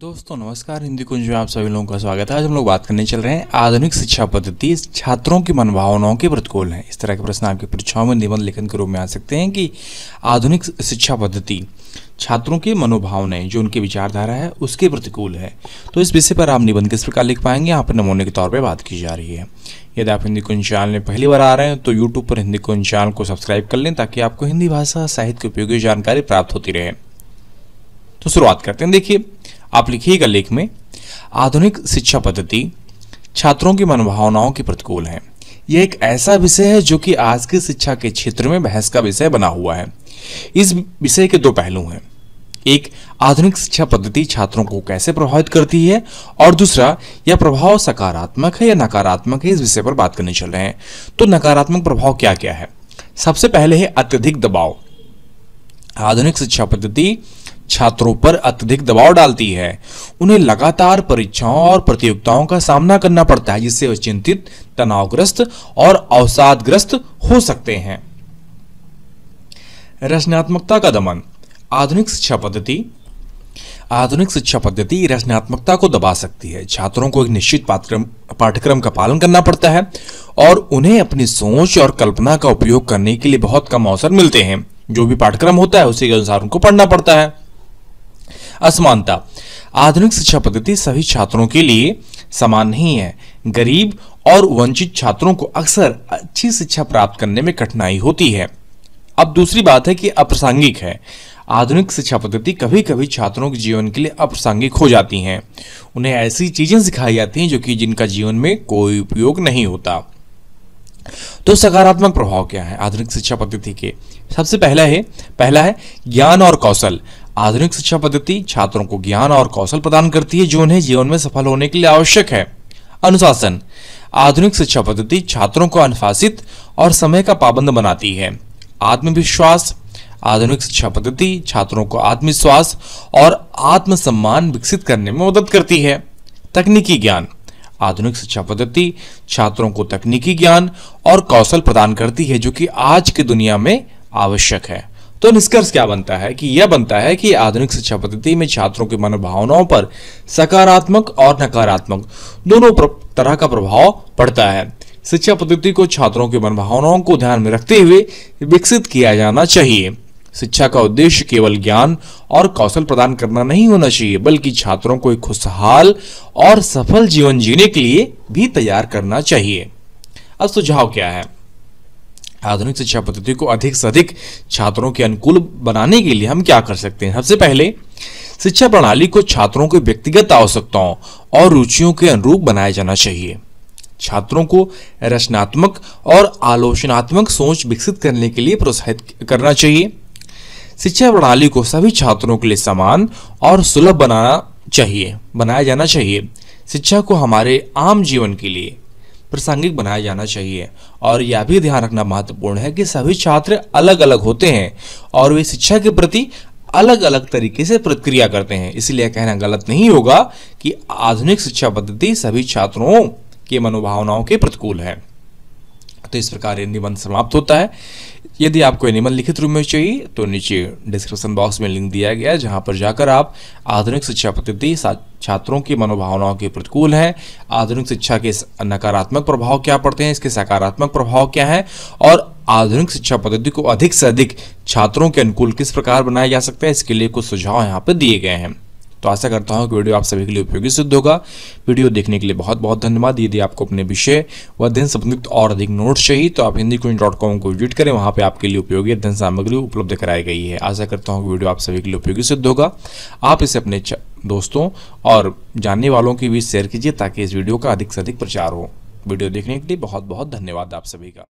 दोस्तों नमस्कार हिंदी कुंज में आप सभी लोगों का स्वागत है आज हम लोग बात करने चल रहे हैं आधुनिक शिक्षा पद्धति छात्रों की मनभावनाओं के प्रतिकूल है इस तरह के प्रश्न आपकी परीक्षाओं में निबंध लेखन के रूप में आ सकते हैं कि आधुनिक शिक्षा पद्धति छात्रों की मनोभावनाएं जो उनकी विचारधारा है उसके प्रतिकूल है तो इस विषय पर आप निबंध किस प्रकार लिख पाएंगे यहाँ पर नमूने के तौर पर बात की जा रही है यदि आप हिंदी कुंज चैनल में पहली बार आ रहे हैं तो यूट्यूब पर हिंदी कुंज चैनल को सब्सक्राइब कर लें ताकि आपको हिंदी भाषा साहित्य के उपयोगी जानकारी प्राप्त होती रहे तो शुरुआत करते हैं देखिए आप लिखिएगा लेख में आधुनिक शिक्षा पद्धति छात्रों की मनोभावनाओं के प्रतिकूल है यह एक ऐसा विषय है जो कि आज की शिक्षा के क्षेत्र में बहस का विषय बना हुआ है इस विषय के दो पहलू हैं एक आधुनिक शिक्षा पद्धति छात्रों को कैसे प्रभावित करती है और दूसरा यह प्रभाव सकारात्मक है या नकारात्मक है इस विषय पर बात करने चल रहे हैं तो नकारात्मक प्रभाव क्या क्या है सबसे पहले है अत्यधिक दबाव आधुनिक शिक्षा पद्धति छात्रों पर अत्यधिक दबाव डालती है उन्हें लगातार परीक्षाओं और प्रतियोगिताओं का सामना करना पड़ता है जिससे वह चिंतित तनावग्रस्त और अवसादग्रस्त हो सकते हैं रचनात्मकता का दमन आधुनिक शिक्षा पद्धति आधुनिक शिक्षा पद्धति रचनात्मकता को दबा सकती है छात्रों को एक निश्चित पाठ्यक्रम पाठ्यक्रम का पालन करना पड़ता है और उन्हें अपनी सोच और कल्पना का उपयोग करने के लिए बहुत कम अवसर मिलते हैं जो भी पाठ्यक्रम होता है उसी के अनुसार उनको पढ़ना पड़ता है असमानता आधुनिक शिक्षा पद्धति सभी छात्रों के लिए समान नहीं है गरीब और वंचित छात्रों को अक्सर अच्छी शिक्षा प्राप्त करने में कठिनाई होती है अब दूसरी बात है कि अप्रासंगिक है आधुनिक शिक्षा पद्धति कभी कभी छात्रों के जीवन के लिए अप्रासंगिक हो जाती हैं उन्हें ऐसी चीज़ें सिखाई जाती हैं जो कि जिनका जीवन में कोई उपयोग नहीं होता तो सकारात्मक प्रभाव क्या है आधुनिक शिक्षा पद्धति के सबसे पहला है पहला है ज्ञान और कौशल आधुनिक शिक्षा पद्धति छात्रों को ज्ञान और कौशल प्रदान करती है जो उन्हें जीवन में सफल होने के लिए आवश्यक है अनुशासन आधुनिक शिक्षा पद्धति छात्रों को अनुशासित और समय का पाबंद बनाती है आत्मविश्वास आधुनिक शिक्षा पद्धति छात्रों को आत्मविश्वास और आत्मसम्मान विकसित करने में मदद करती है तकनीकी ज्ञान आधुनिक शिक्षा पद्धति छात्रों को तकनीकी ज्ञान और कौशल प्रदान करती है जो कि आज की दुनिया में आवश्यक है तो निष्कर्ष क्या बनता है कि यह बनता है कि आधुनिक शिक्षा पद्धति में छात्रों की मनोभावनाओं पर सकारात्मक और नकारात्मक दोनों तरह का प्रभाव पड़ता है शिक्षा पद्धति को छात्रों की मनोभावनाओं को ध्यान में रखते हुए विकसित किया जाना चाहिए शिक्षा का उद्देश्य केवल ज्ञान और कौशल प्रदान करना नहीं होना चाहिए बल्कि छात्रों को एक खुशहाल और सफल जीवन जीने के लिए भी तैयार करना चाहिए अब सुझाव क्या है आधुनिक शिक्षा पद्धति को अधिक से अधिक छात्रों के अनुकूल बनाने के लिए हम क्या कर सकते हैं सबसे पहले शिक्षा प्रणाली को छात्रों के व्यक्तिगत आवश्यकताओं और रुचियों के अनुरूप बनाया जाना चाहिए छात्रों को रचनात्मक और आलोचनात्मक सोच विकसित करने के लिए प्रोत्साहित करना चाहिए शिक्षा प्रणाली को सभी छात्रों के लिए समान और सुलभ बनाना चाहिए बनाया जाना चाहिए शिक्षा को हमारे आम जीवन के लिए प्रासंगिक बनाया जाना चाहिए और यह भी ध्यान रखना महत्वपूर्ण है कि सभी छात्र अलग अलग होते हैं और वे शिक्षा के प्रति अलग अलग तरीके से प्रतिक्रिया करते हैं इसलिए कहना गलत नहीं होगा कि आधुनिक शिक्षा पद्धति सभी छात्रों के मनोभावनाओं के प्रतिकूल है तो इस प्रकार निबंध समाप्त होता है यदि आपको एनिमल लिखित रूप में चाहिए तो नीचे डिस्क्रिप्शन बॉक्स में लिंक दिया गया है जहाँ पर जाकर आप आधुनिक शिक्षा पद्धति छात्रों की मनोभावनाओं के प्रतिकूल है आधुनिक शिक्षा के नकारात्मक प्रभाव क्या पड़ते हैं इसके सकारात्मक प्रभाव क्या है और आधुनिक शिक्षा पद्धति को अधिक से अधिक छात्रों के अनुकूल किस प्रकार बनाया जा सकता है इसके लिए कुछ सुझाव यहाँ पर दिए गए हैं तो आशा करता हूँ कि वीडियो आप सभी के लिए उपयोगी सिद्ध होगा वीडियो देखने के लिए बहुत बहुत धन्यवाद यदि आपको अपने विषय व अध्ययन संबंधित और अधिक नोट्स चाहिए तो आप हिंदी क्विंट डॉट कॉम को विजिट करें वहाँ पर आपके लिए उपयोगी अध्ययन सामग्री उपलब्ध कराई गई है आशा करता हूँ कि वीडियो आप सभी के लिए उपयोगी सिद्ध होगा आप इसे अपने दोस्तों और जानने वालों के बीच शेयर कीजिए ताकि इस वीडियो का अधिक से अधिक प्रचार हो वीडियो देखने के लिए बहुत बहुत धन्यवाद आप सभी का